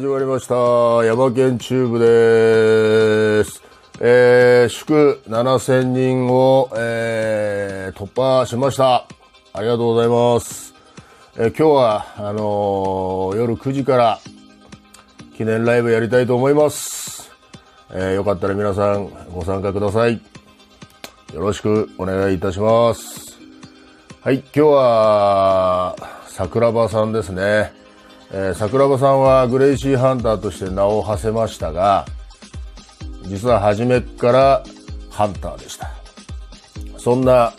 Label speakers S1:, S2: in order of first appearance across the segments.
S1: 始まりました。ヤマケンチューブです。えー、祝7000人を、えー、突破しました。ありがとうございます。えー、今日は、あのー、夜9時から記念ライブやりたいと思います。えー、よかったら皆さんご参加ください。よろしくお願いいたします。はい、今日は、桜庭さんですね。えー、桜庭さんはグレイシーハンターとして名を馳せましたが、実は初めからハンターでした。そんな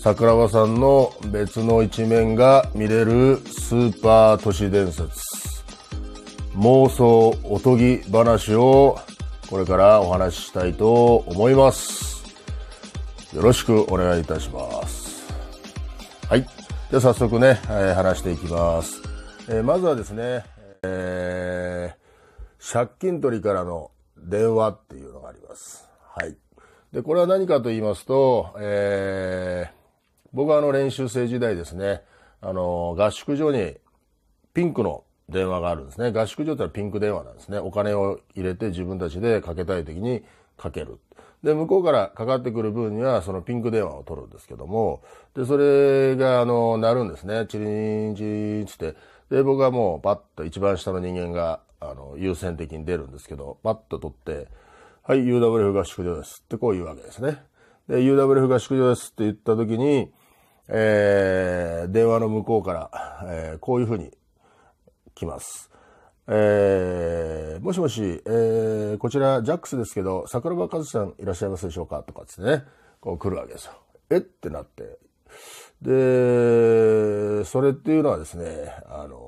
S1: 桜庭さんの別の一面が見れるスーパー都市伝説、妄想おとぎ話をこれからお話ししたいと思います。よろしくお願いいたします。はい。では早速ね、えー、話していきます。えー、まずはですね、えー、借金取りからの電話っていうのがあります。はい。で、これは何かと言いますと、えー、僕はあの練習生時代ですね、あの、合宿所にピンクの電話があるんですね。合宿所ってのはピンク電話なんですね。お金を入れて自分たちでかけたい時にかける。で、向こうからかかってくる分には、そのピンク電話を取るんですけども、で、それが、あの、鳴るんですね。チリンチリンつって、で、僕はもうパッと一番下の人間が、あの、優先的に出るんですけど、パッと取って、はい、UWF 合宿所ですってこう言うわけですね。で、UWF 合宿所ですって言った時に、えー、電話の向こうから、えー、こういうふうに来ます。えー、もしもし、えー、こちら、ジャックスですけど、桜庭和さんいらっしゃいますでしょうかとかっつってね、こう来るわけですよ。えってなって、で、それっていうのはですね、あの、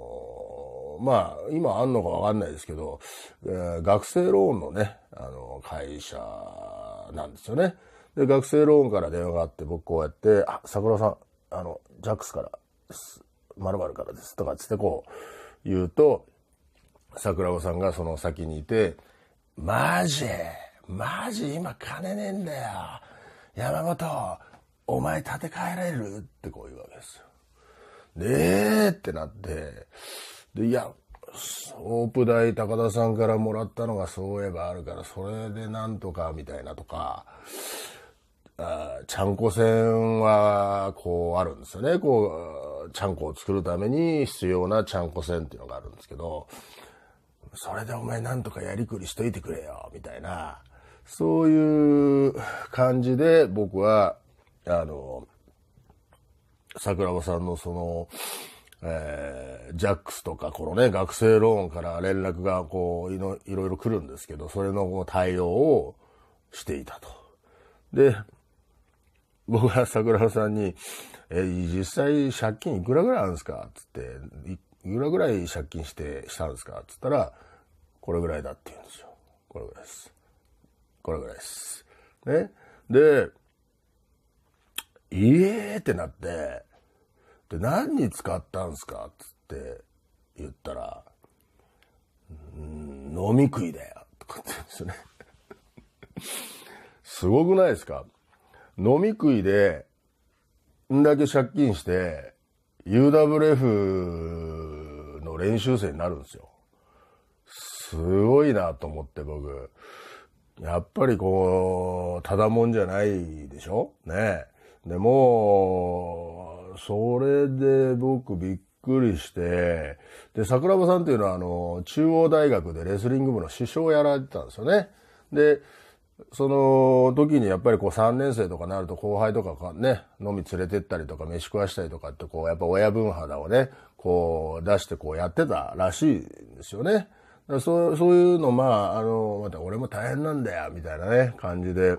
S1: まあ、今あんのかわかんないですけど、えー、学生ローンのね、あの、会社なんですよね。で、学生ローンから電話があって、僕こうやって、あ、桜さん、あの、ジャックスからです、まるからです、とかつってこう、言うと、桜子さんがその先にいて、マジマジ今金ねえんだよ山本お前建て替えられるってこう言うわけですよ。で、えってなって、で、いや、ソープ代高田さんからもらったのがそういえばあるから、それでなんとかみたいなとか、あちゃんこ線は、こうあるんですよね。こう、ちゃんこを作るために必要なちゃんこ線っていうのがあるんですけど、それでお前なんとかやりくりしといてくれよ、みたいな、そういう感じで僕はあの、桜庭さんのその、えー、ジャックスとか、このね、学生ローンから連絡がこう、いろいろ来るんですけど、それの対応をしていたと。で、僕は桜庭さんに、えー、実際借金いくらぐらいあるんですかつって、いくらぐらい借金して、したんですかつったら、これぐらいだって言うんですよ。これぐらいです。これぐらいです。ね。で、ええー、ってなって、で、何に使ったんすかつって言ったら、うん、飲み食いだよ。とかって言うんですよね。すごくないですか飲み食いで、んだけ借金して、UWF の練習生になるんですよ。すごいなと思って僕。やっぱりこう、ただもんじゃないでしょねえ。でも、それで僕びっくりして、で、桜庭さんっていうのはあの、中央大学でレスリング部の師匠をやられてたんですよね。で、その時にやっぱりこう3年生とかなると後輩とかね、飲み連れてったりとか飯食わしたりとかってこうやっぱ親分肌をね、こう出してこうやってたらしいんですよね。そうそういうの、まあ、あの、また俺も大変なんだよ、みたいなね、感じで。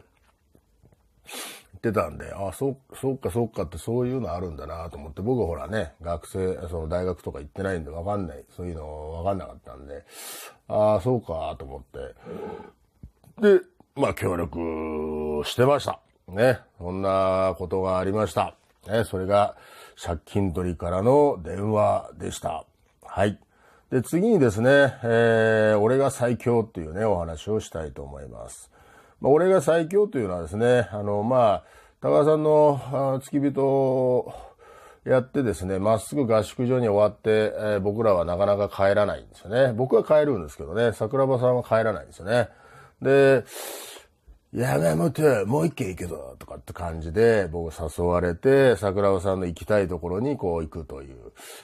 S1: ってたんで、あそ、そっかそっかってそういうのあるんだなと思って、僕ほらね、学生、その大学とか行ってないんでわかんない、そういうのわかんなかったんで、ああ、そうかと思って。で、まあ協力してました。ね。そんなことがありました。ね。それが借金取りからの電話でした。はい。で、次にですね、えー、俺が最強っていうね、お話をしたいと思います。まあ、俺が最強というのはですね、あの、まあ、高田さんの付き人をやってですね、まっすぐ合宿所に終わって、えー、僕らはなかなか帰らないんですよね。僕は帰るんですけどね、桜庭さんは帰らないんですよね。で、やめもう一軒行くぞとかって感じで、僕誘われて、桜庭さんの行きたいところにこう行くという。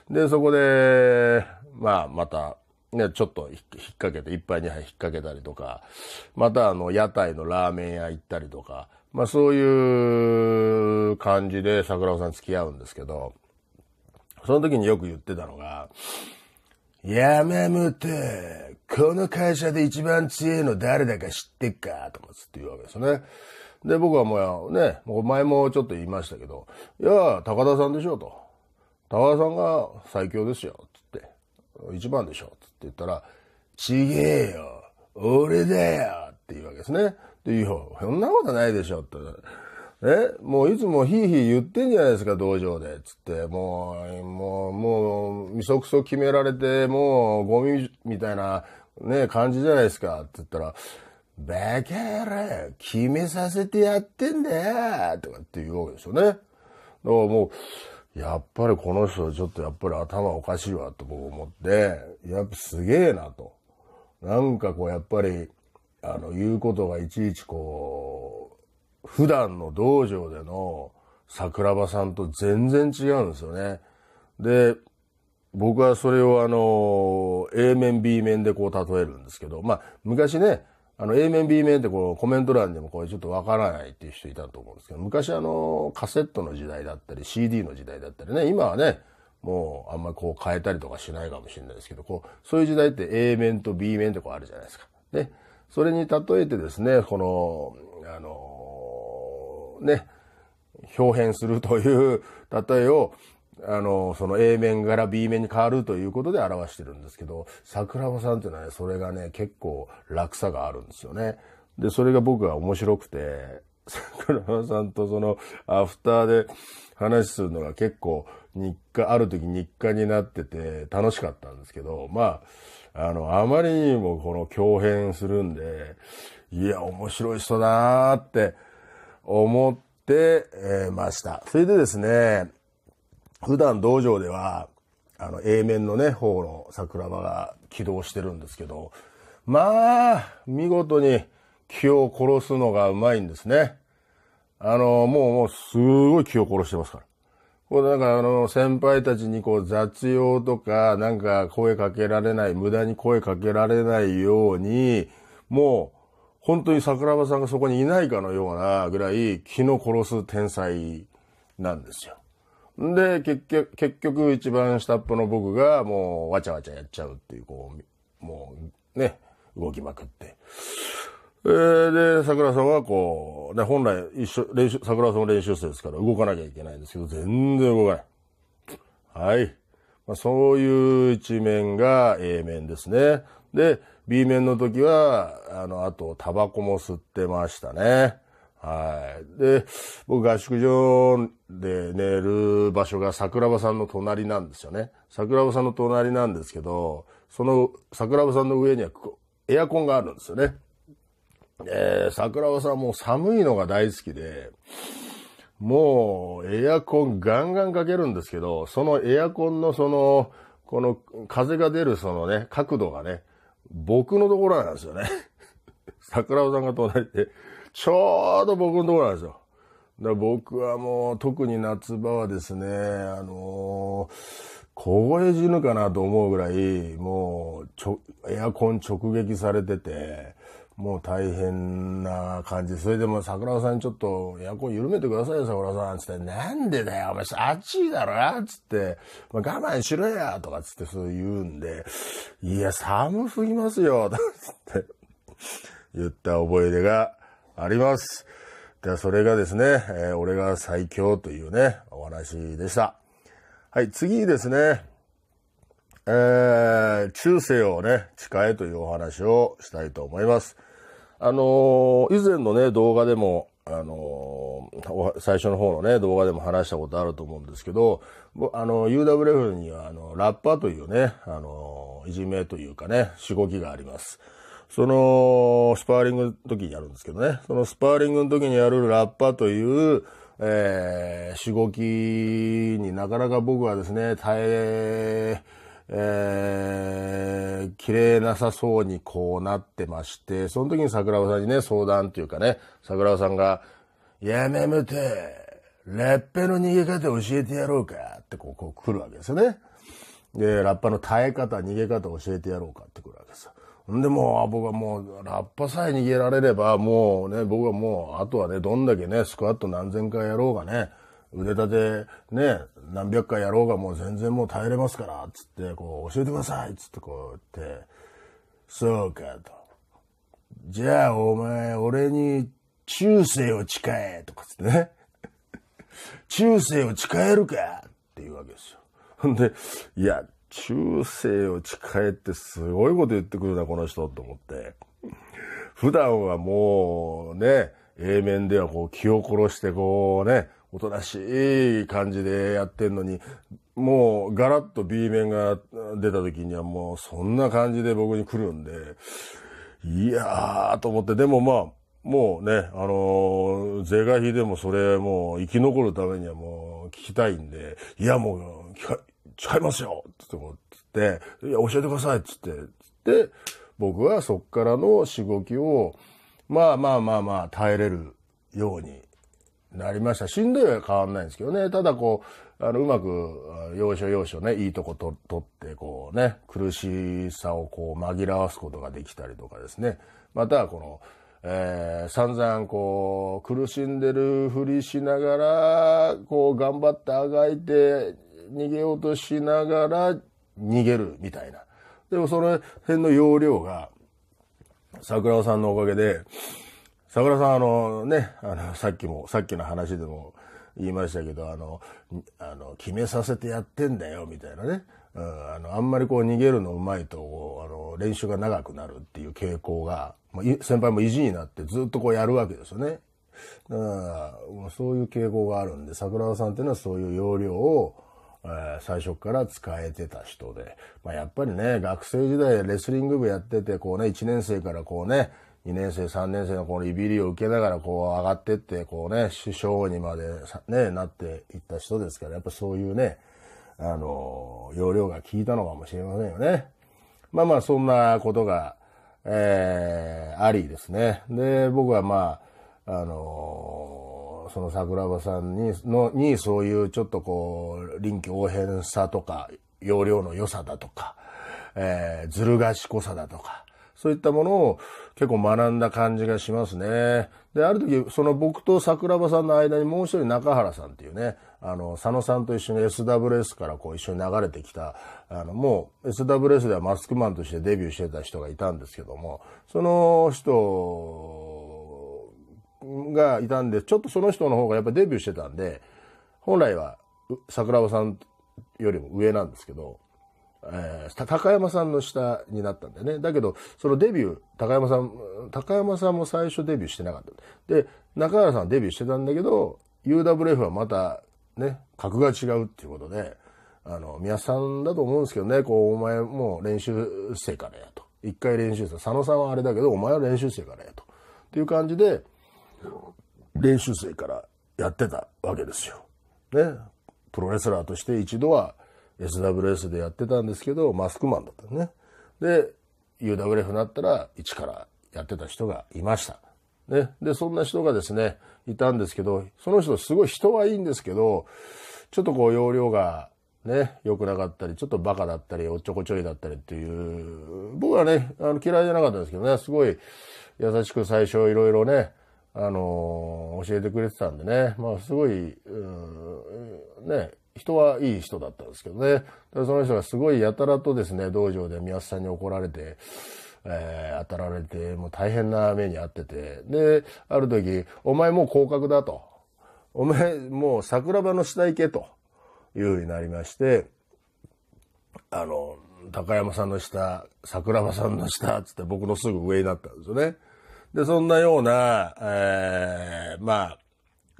S1: で、そこで、まあ、またね、ちょっと引っ掛けて、一杯二杯引っ掛けたりとか、またあの、屋台のラーメン屋行ったりとか、まあそういう感じで桜尾さん付き合うんですけど、その時によく言ってたのが、やめむて、この会社で一番強いの誰だか知ってっかとかつって言うわけですね。で、僕はもうね、もう前もちょっと言いましたけど、いや、高田さんでしょと。高田さんが最強ですよ、つって。一番でしょ、言ったら、ちげえよ俺だよって言うわけですね。で、いや、そんなことないでしょって。えもういつもヒーヒー言ってんじゃないですか、道場で。つって、もう、もう、もう、みそくそ決められて、もう、ゴミみたいな、ね、感じじゃないですか。って言ったら、バカ野郎、決めさせてやってんだよとかって言うわけですよね。だからもう、やっぱりこの人ちょっとやっぱり頭おかしいわと僕思って、やっぱすげえなと。なんかこうやっぱり、あの、言うことがいちいちこう、普段の道場での桜庭さんと全然違うんですよね。で、僕はそれをあの、A 面 B 面でこう例えるんですけど、まあ昔ね、あの、A 面、B 面ってこう、コメント欄でもこれちょっとわからないっていう人いたと思うんですけど、昔あの、カセットの時代だったり、CD の時代だったりね、今はね、もうあんまりこう変えたりとかしないかもしれないですけど、こう、そういう時代って A 面と B 面ってこうあるじゃないですか。ね。それに例えてですね、この、あの、ね、表変するという例えを、あの、その A 面から B 面に変わるということで表してるんですけど、桜庭さんっていうのはね、それがね、結構落差があるんですよね。で、それが僕は面白くて、桜庭さんとそのアフターで話するのが結構日課、ある時日課になってて楽しかったんですけど、まあ、あの、あまりにもこの共変するんで、いや、面白い人だーって思ってました。それでですね、普段道場では、あの、A 面のね、方の桜庭が起動してるんですけど、まあ、見事に気を殺すのがうまいんですね。あの、もう、もう、すごい気を殺してますから。これなんかあの、先輩たちにこう雑用とか、なんか声かけられない、無駄に声かけられないように、もう、本当に桜庭さんがそこにいないかのようなぐらい、気の殺す天才なんですよ。で、結局、結局一番下っ端の僕がもうわちゃわちゃやっちゃうっていう、こう、もうね、動きまくって。えー、で、桜さんはこう、ね、本来一緒、練習、桜さんも練習生ですから動かなきゃいけないんですけど、全然動かない。はい。まあ、そういう一面が A 面ですね。で、B 面の時は、あの、あと、タバコも吸ってましたね。はい。で、僕合宿所で寝る場所が桜庭さんの隣なんですよね。桜庭さんの隣なんですけど、その桜庭さんの上にはエアコンがあるんですよね。え桜庭さんはもう寒いのが大好きで、もうエアコンガンガンかけるんですけど、そのエアコンのその、この風が出るそのね、角度がね、僕のところなんですよね。桜尾さんが隣で、ちょうど僕のところなんですよ。だ僕はもう特に夏場はですね、あのー、凍え死ぬかなと思うぐらい、もうちょ、エアコン直撃されてて、もう大変な感じ。それでも桜さんにちょっとエアコン緩めてくださいよ、桜さん。つって、なんでだよ、お前暑いだろつって、まあ、我慢しろや、とかつってそう言うんで、いや、寒すぎますよ、とかつって。言った覚え出があります。で、それがですね、えー、俺が最強というね、お話でした。はい、次にですね、えー、中世をね、誓えというお話をしたいと思います。あのー、以前のね、動画でも、あのー、最初の方のね、動画でも話したことあると思うんですけど、あの、UWF には、あの、ラッパーというね、あの、いじめというかね、しごきがあります。その、スパーリングの時にやるんですけどね。そのスパーリングの時にやるラッパという、えー、しごきになかなか僕はですね、耐え、えー、綺麗なさそうにこうなってまして、その時に桜庭さんにね、相談っていうかね、桜庭さんが、やめむて、ラッペの逃げ方教えてやろうかってこうこう来るわけですよね。で、ラッパの耐え方、逃げ方教えてやろうかって来るわけですよ。んでもう、僕はもう、ラッパさえ逃げられれば、もうね、僕はもう、あとはね、どんだけね、スクワット何千回やろうがね、腕立てね、何百回やろうがもう全然もう耐えれますから、つって、こう、教えてくださいつってこう言って、そうかと。じゃあ、お前、俺に、中世を誓えとかつってね。中 世を誓えるかっていうわけですよ。ほんで、いや、中世を誓えってすごいこと言ってくるな、この人と思って。普段はもうね、A 面ではこう気を殺してこうね、おとなしい感じでやってんのに、もうガラッと B 面が出た時にはもうそんな感じで僕に来るんで、いやーと思って、でもまあ、もうね、あのー、税外費でもそれもう生き残るためにはもう聞きたいんで、いやもう、違いますよつって思って、いや、教えてくださいつって、言って、僕はそっからのしごきを、まあまあまあまあ耐えれるようになりました。しんどいは変わんないんですけどね。ただこう、あの、うまく、要所要所ね、いいとこと取って、こうね、苦しさをこう紛らわすことができたりとかですね。またはこの、えー、散々こう、苦しんでるふりしながら、こう、頑張ってあがいて、逃げようとしながら逃げるみたいな。でもその辺の容量が、桜尾さんのおかげで、桜さんあのね、あの、さっきも、さっきの話でも言いましたけど、あの、あの、決めさせてやってんだよ、みたいなね。うん、あの、あんまりこう逃げるのうまいと、あの、練習が長くなるっていう傾向が、まあ、先輩も意地になってずっとこうやるわけですよね。だから、そういう傾向があるんで、桜田さんっていうのはそういう要領を、え最初から使えてた人で、まあ、やっぱりね、学生時代レスリング部やってて、こうね、1年生からこうね、2年生、3年生のこのいびりを受けながらこう上がってって、こうね、首相にまでね、なっていった人ですから、やっぱそういうね、あの、要領が効いたのかもしれませんよね。まあまあ、そんなことが、ええー、ありですね。で、僕はまあ、あのーその桜庭さんに、の、に、そういうちょっとこう、臨機応変さとか、容量の良さだとか、えー、ずる賢さだとか、そういったものを結構学んだ感じがしますね。で、ある時、その僕と桜庭さんの間にもう一人中原さんっていうね、あの、佐野さんと一緒に SWS からこう一緒に流れてきた、あの、もう SWS ではマスクマンとしてデビューしてた人がいたんですけども、その人がいたんで、ちょっとその人の方がやっぱデビューしてたんで、本来は桜庭さんよりも上なんですけど、えー、高山さんの下になったんだよね。だけど、そのデビュー、高山さん、高山さんも最初デビューしてなかった。で、中原さんデビューしてたんだけど、UWF はまた、ね、格が違うっていうことで、あの、宮さんだと思うんですけどね、こう、お前もう練習生からやと。一回練習生。佐野さんはあれだけど、お前は練習生からやと。っていう感じで、練習生からやってたわけですよ。ね。プロレスラーとして一度は SWS でやってたんですけど、マスクマンだったね。で、UWF になったら一からやってた人がいました。ね。で、そんな人がですね、いたんですけど、その人すごい人はいいんですけど、ちょっとこう容量がね、良くなかったり、ちょっとバカだったり、おっちょこちょいだったりっていう、僕はね、あの嫌いじゃなかったんですけどね、すごい優しく最初いろいろね、あのー、教えてくれてたんでね、まあすごい、うん、ね、人はいい人だったんですけどね。その人がすごいやたらとですね、道場で宮津さんに怒られて、えー、当たられて、もう大変な目に遭ってて。で、ある時、お前もう降格だと。お前もう桜庭の下行けというふうになりまして、あの、高山さんの下、桜庭さんの下、つって僕のすぐ上になったんですよね。で、そんなような、えー、まあ、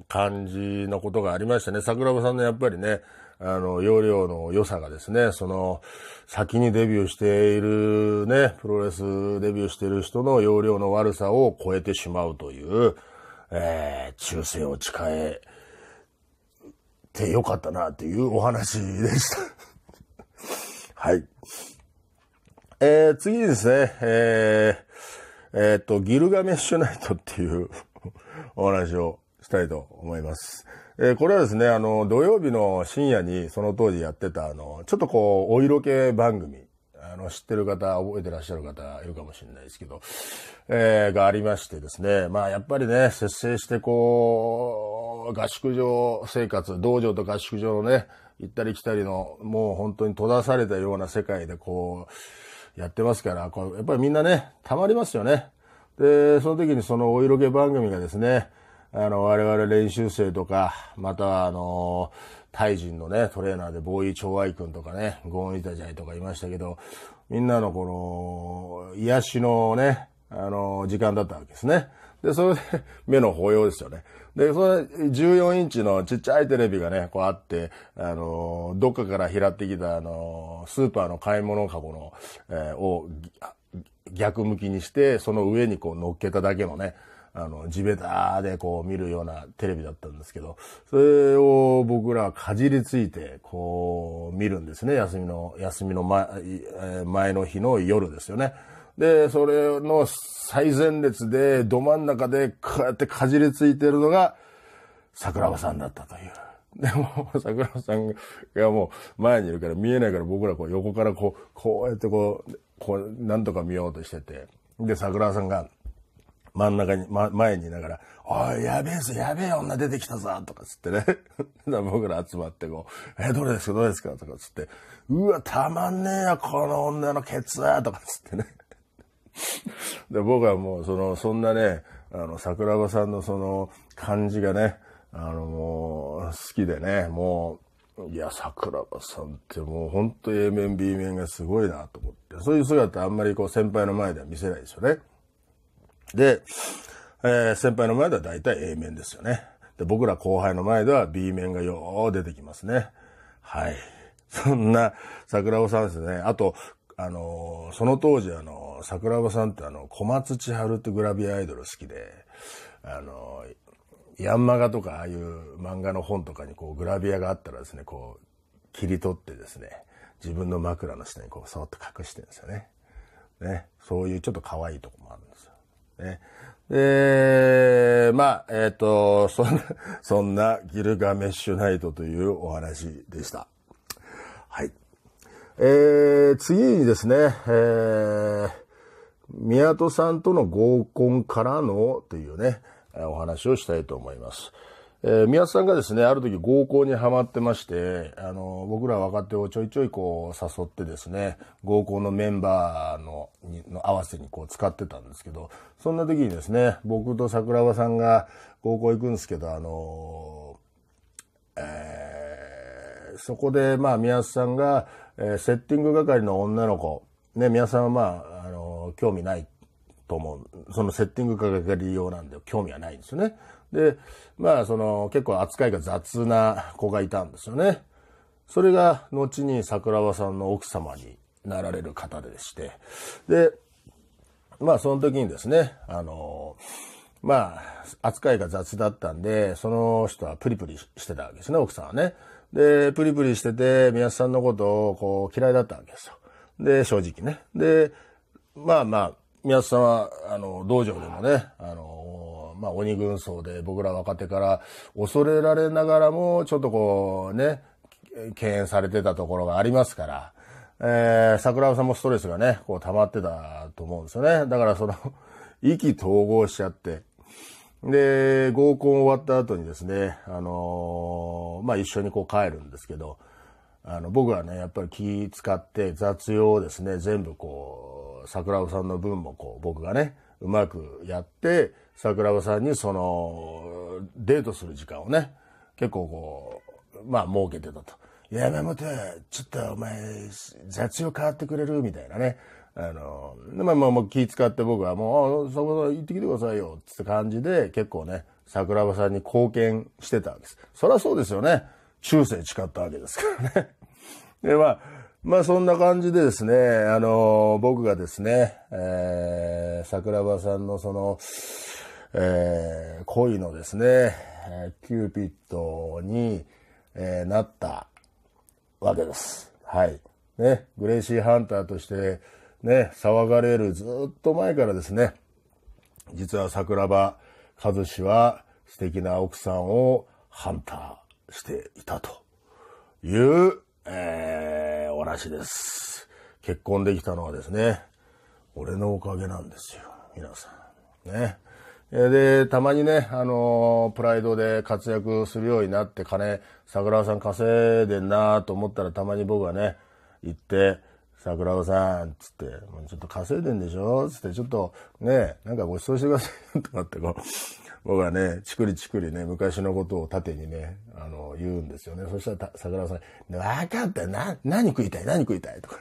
S1: 感じのことがありましたね。桜庭さんのやっぱりね、あの、容量の良さがですね、その、先にデビューしているね、プロレスデビューしている人の容量の悪さを超えてしまうという、えー、忠誠を誓えてよかったなっていうお話でした はい。えー、次ですね、ええっ、ー、と、ギルガメッシュナイトっていう お話をしたいと思います。えー、これはですね、あの、土曜日の深夜にその当時やってた、あの、ちょっとこう、お色気番組、あの、知ってる方、覚えてらっしゃる方いるかもしれないですけど、えー、がありましてですね、まあやっぱりね、節制してこう、合宿場生活、道場と合宿場のね、行ったり来たりの、もう本当に閉ざされたような世界でこう、やってますから、これやっぱりみんなね、たまりますよね。で、その時にそのお色気番組がですね、あの、我々練習生とか、またあの、タイ人のね、トレーナーでボーイ・チョウアイ君とかね、ゴーン・イタジャイとかいましたけど、みんなのこの、癒しのね、あの、時間だったわけですね。で、それで 目の保養ですよね。で、それ、14インチのちっちゃいテレビがね、こうあって、あの、どっかから拾ってきた、あの、スーパーの買い物かごの、えー、を、逆向きにして、その上にこう乗っけただけのね、あの、地べたでこう見るようなテレビだったんですけど、それを僕らかじりついて、こう見るんですね。休みの、休みの前、前の日の夜ですよね。で、それの最前列で、ど真ん中で、こうやってかじりついてるのが、桜庭さんだったという。でも、桜庭さんがもう前にいるから見えないから僕らこう横からこう、こうやってこう、こう、なんとか見ようとしてて。で、桜庭さんが真ん中に、ま、前にいながら、おい、やべえぞ、やべえ女出てきたぞ、とかつってね。僕ら集まってこう、え、どれですか、どれですか、とかつって、うわ、たまんねえよ、この女のケツ、とかつってね。で僕はもう、その、そんなね、あの、桜庭さんのその、感じがね、あの、もう、好きでね、もう、いや、桜庭さんってもう、ほんと A 面、B 面がすごいなと思って、そういう姿あんまりこう、先輩の前では見せないですよね。で、えー、先輩の前では大体 A 面ですよね。で、僕ら後輩の前では B 面がよう出てきますね。はい。そんな桜尾さんですね。あと、あの、その当時あの、桜庭さんってあの、小松千春ってグラビアアイドル好きで、あの、ヤンマガとかああいう漫画の本とかにこうグラビアがあったらですね、こう、切り取ってですね、自分の枕の下にこう、そっと隠してるんですよね。ね。そういうちょっと可愛いとこもあるんですよ。ね。で、まあ、えっ、ー、と、そんな、そんなギルガメッシュナイトというお話でした。はい。えー、次にですね、えー、宮戸さんとの合コンからのというね、お話をしたいと思います。えー、宮戸さんがですね、ある時合コンにはまってまして、あの、僕ら若手をちょいちょいこう誘ってですね、合コンのメンバーの、の合わせにこう使ってたんですけど、そんな時にですね、僕と桜庭さんが合コン行くんですけど、あの、えー、そこでまあ宮戸さんが、えセッティング係の女の子、ね、皆さんはまあ、あの、興味ないと思う。そのセッティング係用なんで興味はないんですよね。で、まあ、その、結構扱いが雑な子がいたんですよね。それが、後に桜庭さんの奥様になられる方でして。で、まあ、その時にですね、あのーまあ、扱いが雑だったんで、その人はプリプリしてたわけですね、奥さんはね。で、プリプリしてて、宮津さんのことをこう嫌いだったわけですよ。で、正直ね。で、まあまあ、宮津さんは、あの、道場でもね、あの、まあ、鬼軍曹で僕ら若手から恐れられながらも、ちょっとこう、ね、敬遠されてたところがありますから、えー、桜庭さんもストレスがね、こう溜まってたと思うんですよね。だからその、意気統合しちゃって、で、合コン終わった後にですね、あのー、まあ、一緒にこう帰るんですけど、あの、僕はね、やっぱり気使って雑用をですね、全部こう、桜子さんの分もこう、僕がね、うまくやって、桜庭さんにその、デートする時間をね、結構こう、まあ、設けてたと。山本、ちょっとお前、雑用変わってくれるみたいなね。あの、まあまあもう気使って僕はもう、あ、こ本行ってきてくださいよ、って感じで結構ね、桜庭さんに貢献してたわけです。そりゃそうですよね。中世誓ったわけですからね。で、まあ、まあそんな感じでですね、あの、僕がですね、えー、桜庭さんのその、えー、恋のですね、キューピッドに、えー、なったわけです。はい。ね、グレイシーハンターとして、ね、騒がれるずっと前からですね、実は桜庭和志は素敵な奥さんをハンターしていたという、えー、お話です。結婚できたのはですね、俺のおかげなんですよ。皆さん。ね。で、たまにね、あのー、プライドで活躍するようになって金、桜庭さん稼いでんなと思ったらたまに僕はね、行って、桜庭さん、つって、ちょっと稼いでんでしょつって、ちょっとね、なんかご馳走してくださいよ、とかってこう、僕はね、チクリチクリね、昔のことを縦にね、あの、言うんですよね。そしたら桜庭さん、わかったな、何食いたい何食いたいとか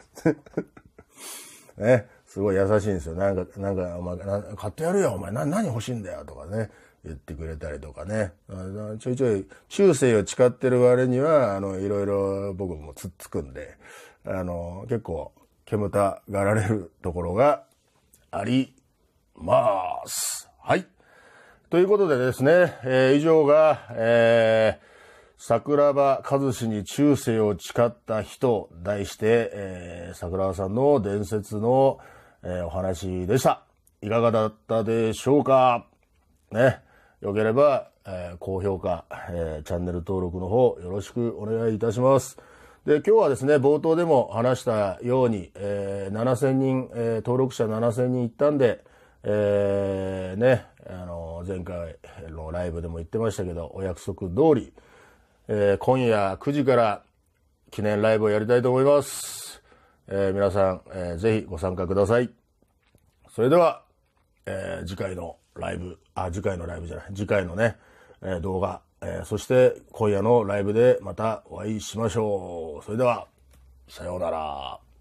S1: ね、すごい優しいんですよ。なんか、なんか、お前、買ってやるよ、お前、な、何欲しいんだよ、とかね。言ってくれたりとかね。ちょいちょい、中世を誓ってる割には、あの、いろいろ僕も突っつくんで、あの、結構、煙たがられるところがあります。はい。ということでですね、えー、以上が、えー、桜庭和志に中世を誓った人、題して、えー、桜庭さんの伝説の、えー、お話でした。いかがだったでしょうかね。よければ、えー、高評価、えー、チャンネル登録の方よろしくお願いいたします。で、今日はですね、冒頭でも話したように、えー、7000人、えー、登録者7000人いったんで、えー、ね、あの、前回のライブでも言ってましたけど、お約束通り、えー、今夜9時から記念ライブをやりたいと思います。えー、皆さん、えー、ぜひご参加ください。それでは、えー、次回のライブ、あ、次回のライブじゃない、次回のね、えー、動画、えー、そして今夜のライブでまたお会いしましょう。それでは、さようなら。